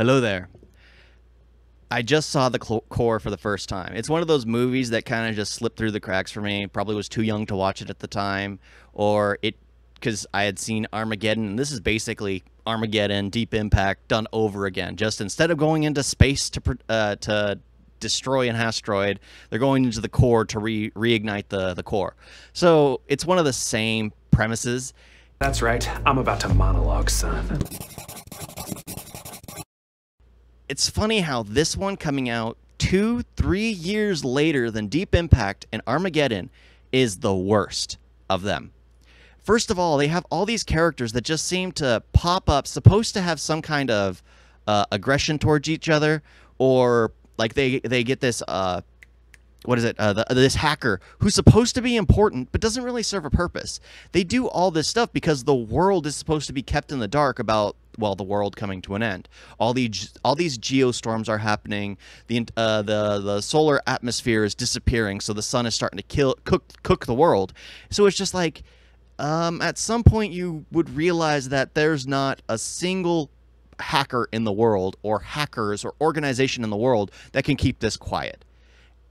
Hello there. I just saw The Core for the first time. It's one of those movies that kind of just slipped through the cracks for me. Probably was too young to watch it at the time, or it because I had seen Armageddon, and this is basically Armageddon, Deep Impact done over again. Just instead of going into space to uh, to destroy an asteroid, they're going into the core to re- reignite the the core. So it's one of the same premises. That's right. I'm about to monologue, son it's funny how this one coming out two, three years later than Deep Impact and Armageddon is the worst of them. First of all, they have all these characters that just seem to pop up, supposed to have some kind of uh, aggression towards each other, or like they they get this uh, what is it? Uh, the, this hacker who's supposed to be important but doesn't really serve a purpose. They do all this stuff because the world is supposed to be kept in the dark about well the world coming to an end. All these all these geostorms are happening. The uh, the the solar atmosphere is disappearing, so the sun is starting to kill cook cook the world. So it's just like um, at some point you would realize that there's not a single hacker in the world or hackers or organization in the world that can keep this quiet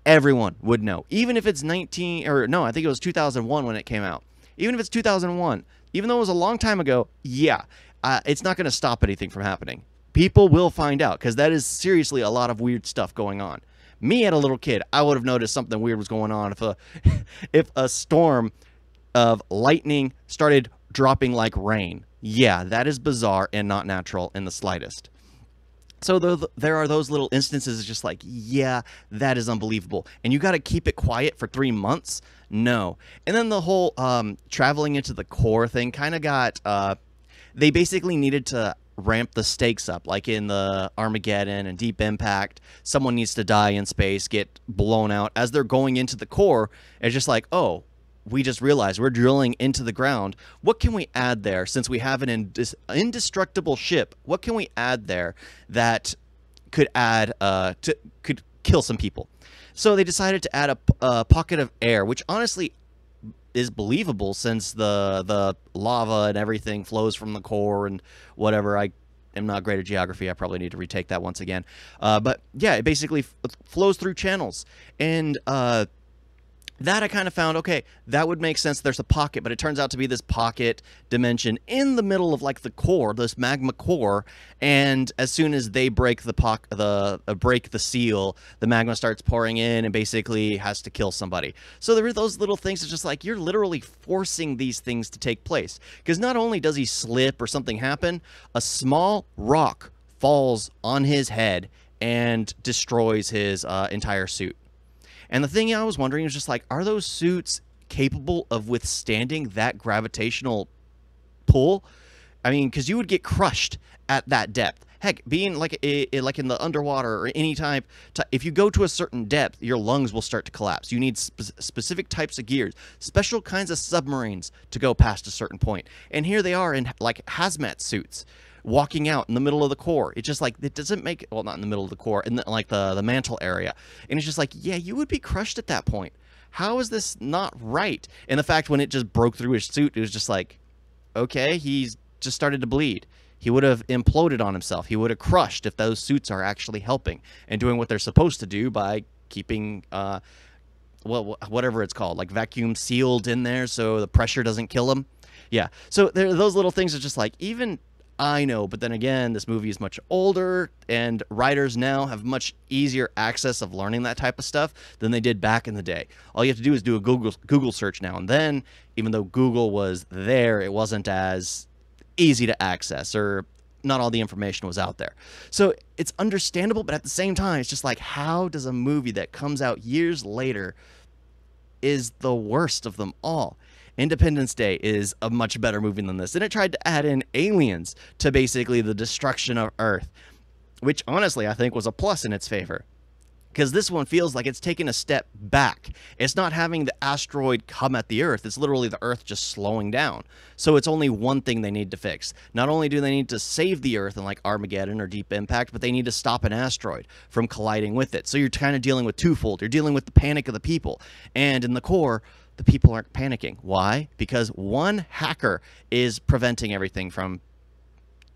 everyone would know. Even if it's 19 or no, I think it was 2001 when it came out. Even if it's 2001, even though it was a long time ago, yeah, uh, it's not going to stop anything from happening. People will find out because that is seriously a lot of weird stuff going on. Me at a little kid, I would have noticed something weird was going on if a if a storm of lightning started dropping like rain. Yeah, that is bizarre and not natural in the slightest so the, there are those little instances just like yeah that is unbelievable and you got to keep it quiet for three months no and then the whole um, traveling into the core thing kind of got uh, they basically needed to ramp the stakes up like in the armageddon and deep impact someone needs to die in space get blown out as they're going into the core it's just like oh we just realized we're drilling into the ground. What can we add there since we have an indes indestructible ship? What can we add there that could add uh, to could kill some people? So they decided to add a, a pocket of air, which honestly is believable since the the lava and everything flows from the core and whatever. I am not great at geography. I probably need to retake that once again. Uh, but yeah, it basically flows through channels and. Uh, that I kind of found okay, that would make sense. There's a pocket, but it turns out to be this pocket dimension in the middle of like the core, this magma core. And as soon as they break the poc- the uh, break the seal, the magma starts pouring in and basically has to kill somebody. So there are those little things. It's just like you're literally forcing these things to take place because not only does he slip or something happen, a small rock falls on his head and destroys his uh, entire suit. And the thing I was wondering was just like, are those suits capable of withstanding that gravitational pull? I mean, because you would get crushed at that depth. Heck, being like like in the underwater or any type, if you go to a certain depth, your lungs will start to collapse. You need spe specific types of gears, special kinds of submarines to go past a certain point. And here they are in like hazmat suits walking out in the middle of the core. It just like it doesn't make well not in the middle of the core in the, like the the mantle area, and it's just like yeah, you would be crushed at that point. How is this not right? And the fact when it just broke through his suit, it was just like, okay, he's just started to bleed. He would have imploded on himself. He would have crushed if those suits are actually helping and doing what they're supposed to do by keeping uh, well, whatever it's called, like vacuum sealed in there so the pressure doesn't kill him. Yeah. So there, those little things are just like even I know, but then again, this movie is much older, and writers now have much easier access of learning that type of stuff than they did back in the day. All you have to do is do a Google Google search now and then. Even though Google was there, it wasn't as easy to access, or not all the information was out there. So it's understandable, but at the same time, it's just like, how does a movie that comes out years later is the worst of them all? Independence Day is a much better movie than this. And it tried to add in aliens to basically the destruction of Earth, which honestly I think was a plus in its favor because this one feels like it's taking a step back. It's not having the asteroid come at the Earth, it's literally the Earth just slowing down. So it's only one thing they need to fix. Not only do they need to save the Earth in like Armageddon or Deep Impact, but they need to stop an asteroid from colliding with it. So you're kind of dealing with twofold. You're dealing with the panic of the people, and in the core, the people aren't panicking. Why? Because one hacker is preventing everything from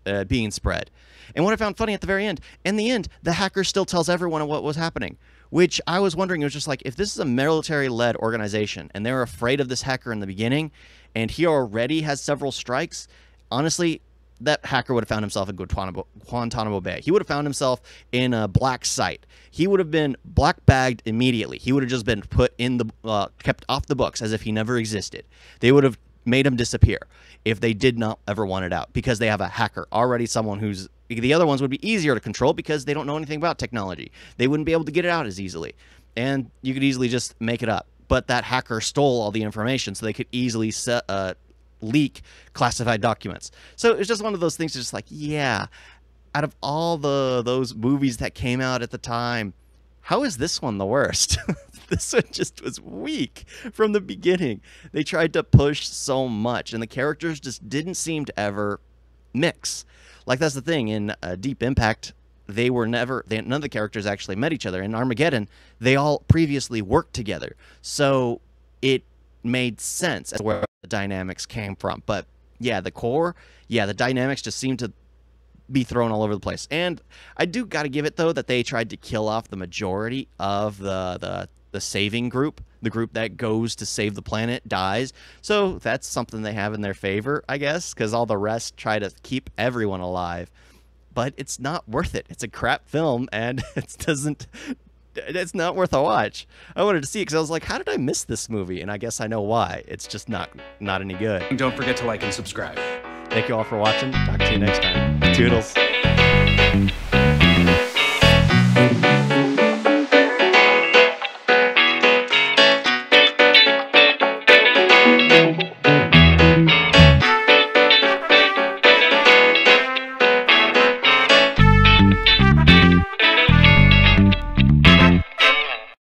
uh, being spread. And what I found funny at the very end, in the end, the hacker still tells everyone what was happening, which I was wondering, it was just like, if this is a military led organization and they're afraid of this hacker in the beginning, and he already has several strikes, honestly, that hacker would have found himself in Guantanamo, Guantanamo Bay. He would have found himself in a black site. He would have been black bagged immediately. He would have just been put in the uh, kept off the books as if he never existed. They would have made him disappear if they did not ever want it out because they have a hacker already someone who's the other ones would be easier to control because they don't know anything about technology. They wouldn't be able to get it out as easily. And you could easily just make it up but that hacker stole all the information so they could easily set, uh, leak classified documents. So it's just one of those things. Just like, yeah, out of all the those movies that came out at the time, how is this one the worst? this one just was weak from the beginning. They tried to push so much, and the characters just didn't seem to ever mix. Like that's the thing in uh, Deep Impact, they were never they, none of the characters actually met each other. In Armageddon, they all previously worked together, so it made sense as well the dynamics came from. But yeah, the core, yeah, the dynamics just seem to be thrown all over the place. And I do got to give it though that they tried to kill off the majority of the the the saving group, the group that goes to save the planet dies. So that's something they have in their favor, I guess, cuz all the rest try to keep everyone alive. But it's not worth it. It's a crap film and it doesn't it's not worth a watch. I wanted to see it because I was like, how did I miss this movie? And I guess I know why. It's just not not any good. don't forget to like and subscribe. Thank you all for watching. Talk to you next time. Toodles.